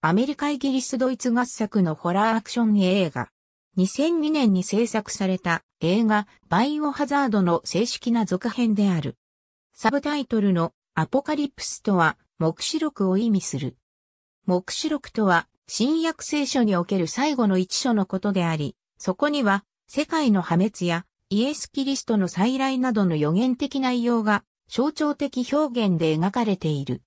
アメリカイギリスドイツ合作のホラーアクション映画。2002年に制作された映画バイオハザードの正式な続編である。サブタイトルのアポカリプスとは目視録を意味する。目視録とは新約聖書における最後の一書のことであり、そこには世界の破滅やイエス・キリストの再来などの予言的内容が象徴的表現で描かれている。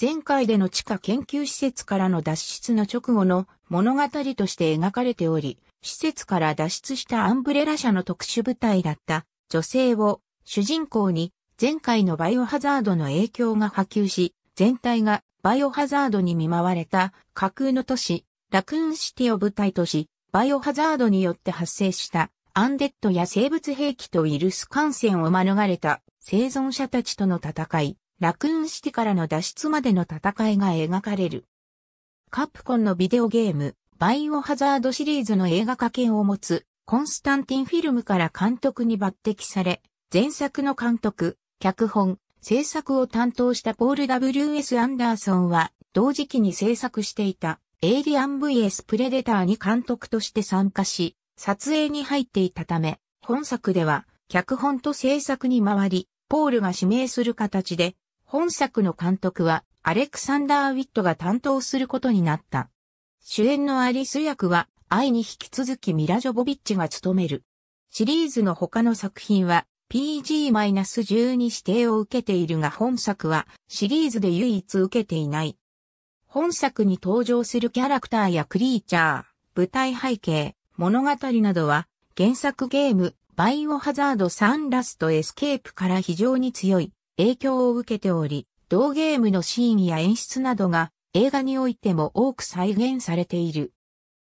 前回での地下研究施設からの脱出の直後の物語として描かれており、施設から脱出したアンブレラ社の特殊部隊だった女性を主人公に前回のバイオハザードの影響が波及し、全体がバイオハザードに見舞われた架空の都市、ラクーンシティを舞台とし、バイオハザードによって発生したアンデッドや生物兵器とウイルス感染を免れた生存者たちとの戦い、ラクーンシティからの脱出までの戦いが描かれる。カプコンのビデオゲーム、バイオハザードシリーズの映画化権を持つ、コンスタンティンフィルムから監督に抜擢され、前作の監督、脚本、制作を担当したポール W.S. アンダーソンは、同時期に制作していた、エイリアン VS プレデターに監督として参加し、撮影に入っていたため、本作では、脚本と制作に回り、ポールが指名する形で、本作の監督はアレクサンダー・ウィットが担当することになった。主演のアリス役は愛に引き続きミラ・ジョボビッチが務める。シリーズの他の作品は PG-12 指定を受けているが本作はシリーズで唯一受けていない。本作に登場するキャラクターやクリーチャー、舞台背景、物語などは原作ゲームバイオハザード3ラストエスケープから非常に強い影響を受けており、同ゲームのシーンや演出などが映画においても多く再現されている。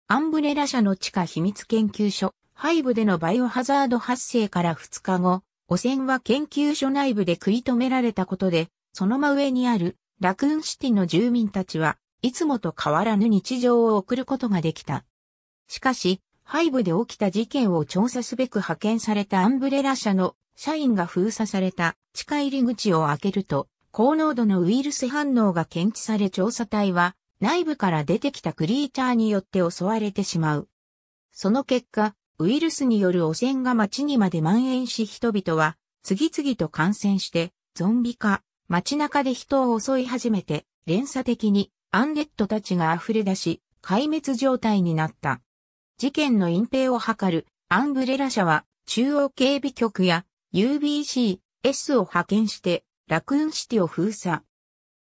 アンブレラ社の地下秘密研究所、背部でのバイオハザード発生から2日後、汚染は研究所内部で食い止められたことで、その真上にあるラクーンシティの住民たちはいつもと変わらぬ日常を送ることができた。しかし、背部で起きた事件を調査すべく派遣されたアンブレラ社の社員が封鎖された地下入り口を開けると、高濃度のウイルス反応が検知され調査隊は内部から出てきたクリーチャーによって襲われてしまう。その結果、ウイルスによる汚染が街にまで蔓延し人々は次々と感染してゾンビ化、街中で人を襲い始めて連鎖的にアンデッドたちが溢れ出し壊滅状態になった。事件の隠蔽を図るアンブレラ社は中央警備局や UBCS を派遣して、ラクーンシティを封鎖。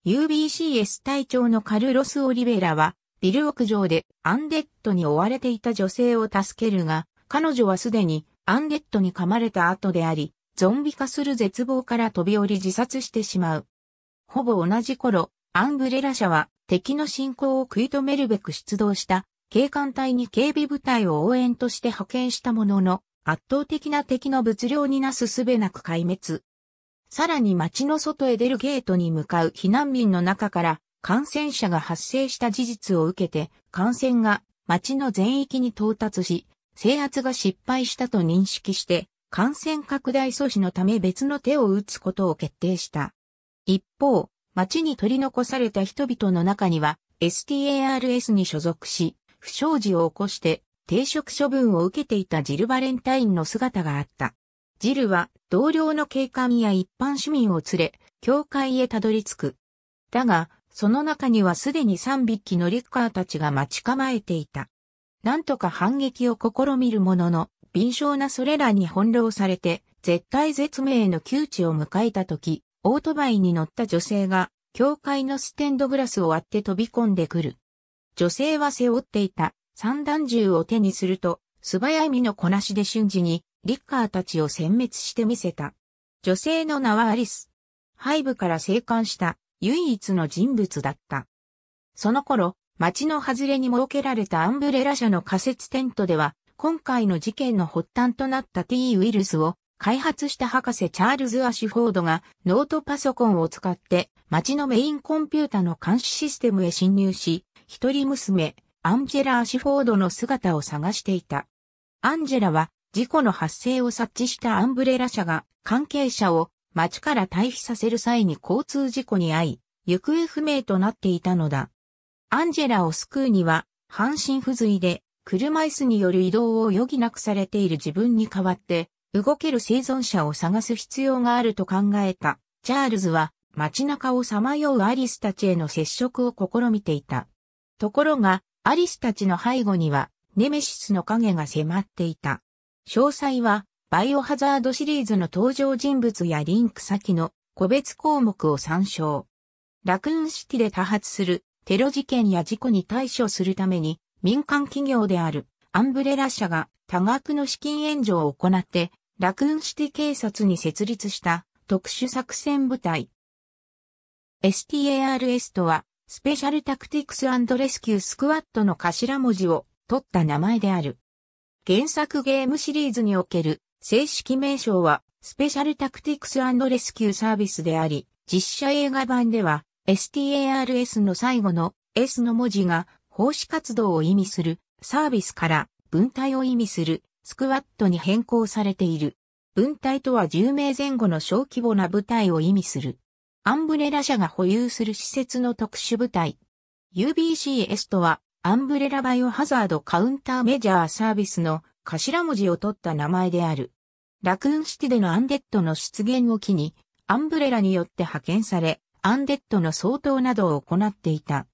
UBCS 隊長のカルロス・オリベラは、ビル屋上でアンデッドに追われていた女性を助けるが、彼女はすでにアンデッドに噛まれた後であり、ゾンビ化する絶望から飛び降り自殺してしまう。ほぼ同じ頃、アンブレラ社は敵の進行を食い止めるべく出動した警官隊に警備部隊を応援として派遣したものの、圧倒的な敵の物量になすすべなく壊滅。さらに町の外へ出るゲートに向かう避難民の中から感染者が発生した事実を受けて感染が町の全域に到達し、制圧が失敗したと認識して感染拡大阻止のため別の手を打つことを決定した。一方、町に取り残された人々の中には STARS に所属し、不祥事を起こして停職処分を受けていたジル・バレンタインの姿があった。ジルは同僚の警官や一般市民を連れ、教会へたどり着く。だが、その中にはすでに3匹のリッカーたちが待ち構えていた。なんとか反撃を試みるものの、敏捷なそれらに翻弄されて、絶対絶命の窮地を迎えた時、オートバイに乗った女性が、教会のステンドグラスを割って飛び込んでくる。女性は背負っていた三段銃を手にすると、素早い身のこなしで瞬時に、リッカーたちを殲滅してみせた。女性の名はアリス。背部から生還した唯一の人物だった。その頃、町の外れに設けられたアンブレラ社の仮設テントでは、今回の事件の発端となった T ウイルスを開発した博士チャールズ・アシュフォードがノートパソコンを使って町のメインコンピュータの監視システムへ侵入し、一人娘、アンジェラ・アシフォードの姿を探していた。アンジェラは事故の発生を察知したアンブレラ社が関係者を町から退避させる際に交通事故に遭い、行方不明となっていたのだ。アンジェラを救うには、半身不随で車椅子による移動を余儀なくされている自分に代わって、動ける生存者を探す必要があると考えた。チャールズは街中をさまようアリスたちへの接触を試みていた。ところが、アリスたちの背後には、ネメシスの影が迫っていた。詳細は、バイオハザードシリーズの登場人物やリンク先の個別項目を参照。ラクーンシティで多発するテロ事件や事故に対処するために民間企業であるアンブレラ社が多額の資金援助を行ってラクーンシティ警察に設立した特殊作戦部隊。STARS とはスペシャルタクティクスレスキュースクワットの頭文字を取った名前である。原作ゲームシリーズにおける正式名称はスペシャルタクティクスレスキューサービスであり、実写映画版では STARS の最後の S の文字が奉仕活動を意味するサービスから分隊を意味するスクワットに変更されている。分隊とは10名前後の小規模な部隊を意味する。アンブレラ社が保有する施設の特殊部隊。UBCS とは、アンブレラバイオハザードカウンターメジャーサービスの頭文字を取った名前である。ラクーンシティでのアンデッドの出現を機に、アンブレラによって派遣され、アンデッドの相当などを行っていた。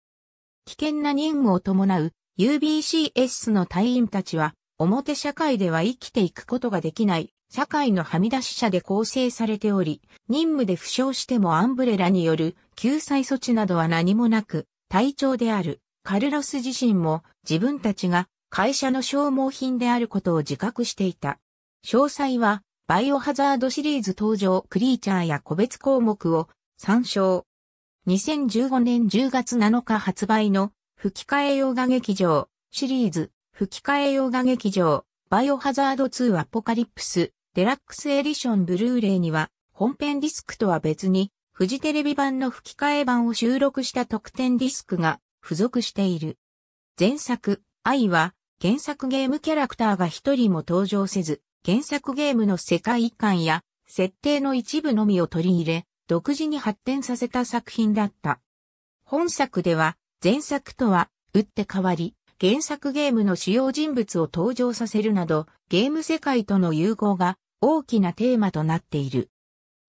危険な任務を伴う UBCS の隊員たちは、表社会では生きていくことができない社会のはみ出し者で構成されており、任務で負傷してもアンブレラによる救済措置などは何もなく、隊長であるカルロス自身も自分たちが会社の消耗品であることを自覚していた。詳細はバイオハザードシリーズ登場クリーチャーや個別項目を参照。2015年10月7日発売の吹き替え洋画劇場シリーズ吹き替え洋画劇場バイオハザード2アポカリプスデラックスエディションブルーレイには、本編ディスクとは別に、フジテレビ版の吹き替え版を収録した特典ディスクが付属している。前作、愛は、原作ゲームキャラクターが一人も登場せず、原作ゲームの世界観や、設定の一部のみを取り入れ、独自に発展させた作品だった。本作では、前作とは、打って変わり、原作ゲームの主要人物を登場させるなど、ゲーム世界との融合が大きなテーマとなっている。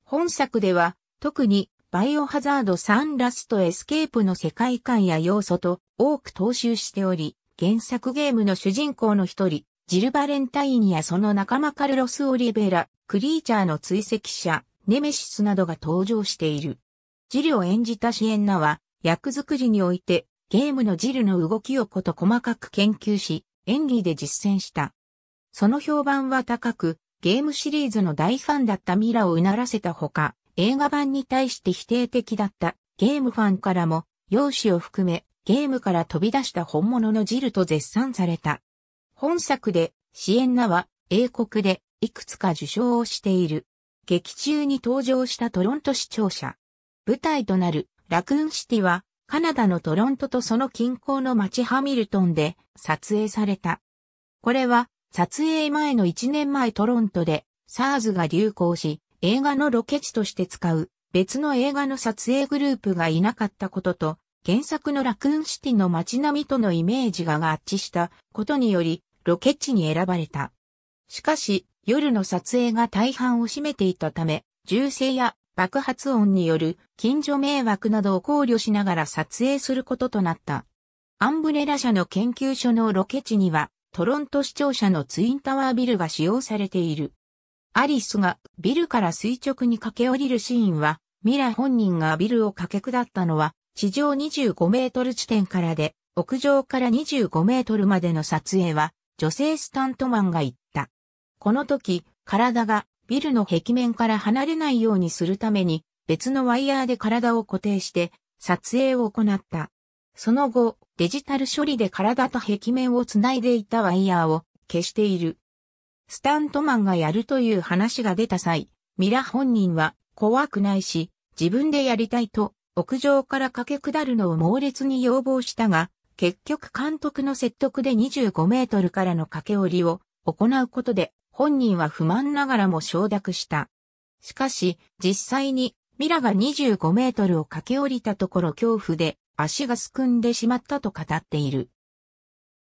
本作では、特にバイオハザード3ラストエスケープの世界観や要素と多く踏襲しており、原作ゲームの主人公の一人、ジル・バレンタインやその仲間カルロス・オリベラ、クリーチャーの追跡者、ネメシスなどが登場している。ジルを演じたシエンナは、役作りにおいて、ゲームのジルの動きをこと細かく研究し、演技で実践した。その評判は高く、ゲームシリーズの大ファンだったミラをうならせたほか、映画版に対して否定的だったゲームファンからも、容姿を含めゲームから飛び出した本物のジルと絶賛された。本作で、シエンナは英国でいくつか受賞をしている。劇中に登場したトロント視聴者。舞台となるラクーンシティはカナダのトロントとその近郊の町ハミルトンで撮影された。これは撮影前の1年前トロントで SARS が流行し、映画のロケ地として使う別の映画の撮影グループがいなかったことと、原作のラクーンシティの街並みとのイメージが合致したことにより、ロケ地に選ばれた。しかし、夜の撮影が大半を占めていたため、銃声や爆発音による近所迷惑などを考慮しながら撮影することとなった。アンブレラ社の研究所のロケ地には、トロント市庁舎のツインタワービルが使用されている。アリスがビルから垂直に駆け下りるシーンは、ミラ本人がビルを駆け下ったのは、地上25メートル地点からで、屋上から25メートルまでの撮影は、女性スタントマンが言った。この時、体がビルの壁面から離れないようにするために、別のワイヤーで体を固定して、撮影を行った。その後、デジタル処理で体と壁面をつないでいたワイヤーを消している。スタントマンがやるという話が出た際、ミラ本人は怖くないし、自分でやりたいと、屋上から駆け下るのを猛烈に要望したが、結局監督の説得で25メートルからの駆け下りを行うことで、本人は不満ながらも承諾した。しかし、実際にミラが25メートルを駆け下りたところ恐怖で足がすくんでしまったと語っている。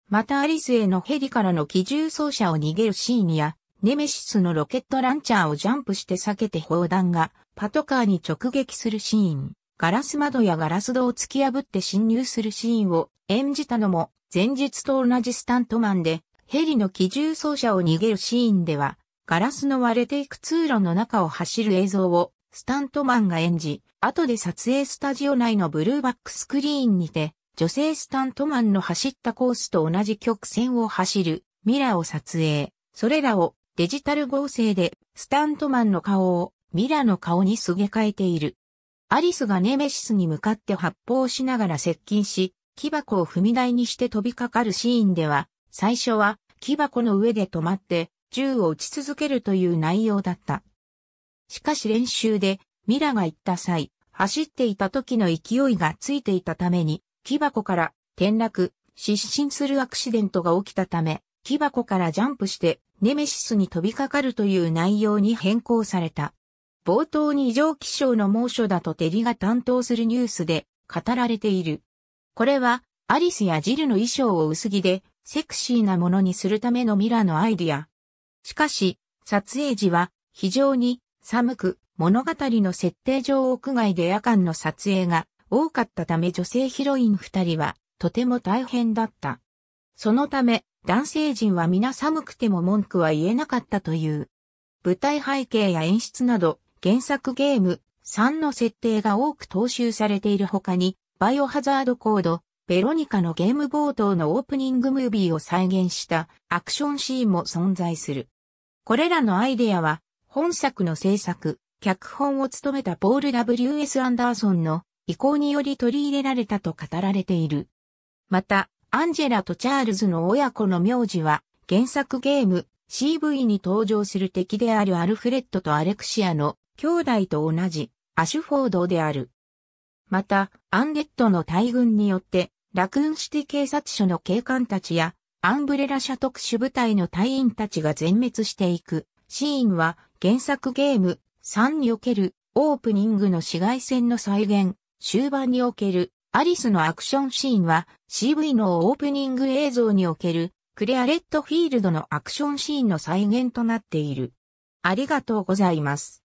またアリスへのヘリからの機銃奏者を逃げるシーンや、ネメシスのロケットランチャーをジャンプして避けて砲弾がパトカーに直撃するシーン、ガラス窓やガラス戸を突き破って侵入するシーンを演じたのも前日と同じスタントマンで、ヘリの機銃奏者を逃げるシーンでは、ガラスの割れていく通路の中を走る映像をスタントマンが演じ、後で撮影スタジオ内のブルーバックスクリーンにて、女性スタントマンの走ったコースと同じ曲線を走るミラーを撮影。それらをデジタル合成でスタントマンの顔をミラーの顔にすげ替えている。アリスがネメシスに向かって発砲しながら接近し、木箱を踏み台にして飛びかかるシーンでは、最初は木箱の上で止まって銃を撃ち続けるという内容だった。しかし練習で、ミラが行った際、走っていた時の勢いがついていたために、木箱から転落、失神するアクシデントが起きたため、木箱からジャンプして、ネメシスに飛びかかるという内容に変更された。冒頭に異常気象の猛暑だとテリが担当するニュースで語られている。これは、アリスやジルの衣装を薄着で、セクシーなものにするためのミラのアイディア。しかし、撮影時は非常に寒く、物語の設定上屋外で夜間の撮影が多かったため女性ヒロイン二人はとても大変だった。そのため男性陣は皆寒くても文句は言えなかったという。舞台背景や演出など原作ゲーム3の設定が多く踏襲されている他にバイオハザードコード、ベロニカのゲーム冒頭のオープニングムービーを再現したアクションシーンも存在する。これらのアイデアは本作の制作、脚本を務めたポール W.S. アンダーソンの意向により取り入れられたと語られている。また、アンジェラとチャールズの親子の名字は、原作ゲーム CV に登場する敵であるアルフレッドとアレクシアの兄弟と同じアシュフォードである。また、アンデッドの大軍によって、ラクーンシティ警察署の警官たちや、アンブレラ社特殊部隊の隊員たちが全滅していくシーンは、原作ゲーム3におけるオープニングの紫外線の再現、終盤におけるアリスのアクションシーンは CV のオープニング映像におけるクレアレットフィールドのアクションシーンの再現となっている。ありがとうございます。